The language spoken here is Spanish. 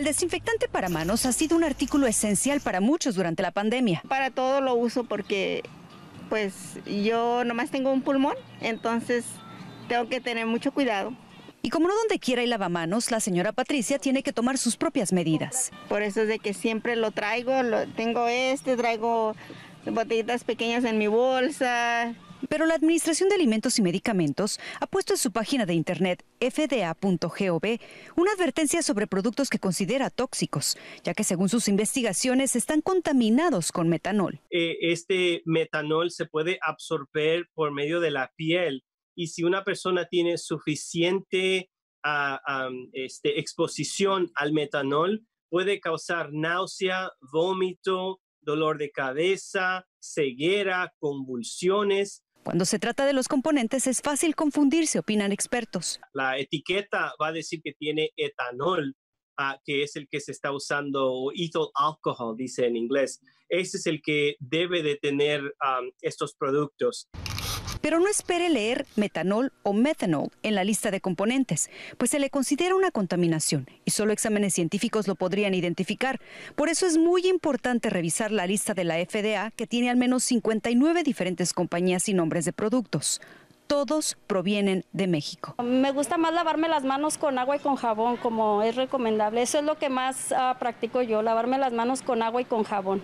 El desinfectante para manos ha sido un artículo esencial para muchos durante la pandemia. Para todo lo uso porque pues yo nomás tengo un pulmón, entonces tengo que tener mucho cuidado. Y como no donde quiera hay lavamanos, la señora Patricia tiene que tomar sus propias medidas. Por eso es de que siempre lo traigo, lo, tengo este, traigo botellitas pequeñas en mi bolsa, pero la Administración de Alimentos y Medicamentos ha puesto en su página de internet fda.gov una advertencia sobre productos que considera tóxicos, ya que según sus investigaciones están contaminados con metanol. Eh, este metanol se puede absorber por medio de la piel y si una persona tiene suficiente este, exposición al metanol, puede causar náusea, vómito, dolor de cabeza, ceguera, convulsiones cuando se trata de los componentes es fácil confundirse, opinan expertos. La etiqueta va a decir que tiene etanol, ah, que es el que se está usando, o ethyl alcohol, dice en inglés. Ese es el que debe de tener ah, estos productos. Pero no espere leer metanol o methanol en la lista de componentes, pues se le considera una contaminación y solo exámenes científicos lo podrían identificar. Por eso es muy importante revisar la lista de la FDA, que tiene al menos 59 diferentes compañías y nombres de productos todos provienen de México. Me gusta más lavarme las manos con agua y con jabón, como es recomendable. Eso es lo que más ah, practico yo, lavarme las manos con agua y con jabón.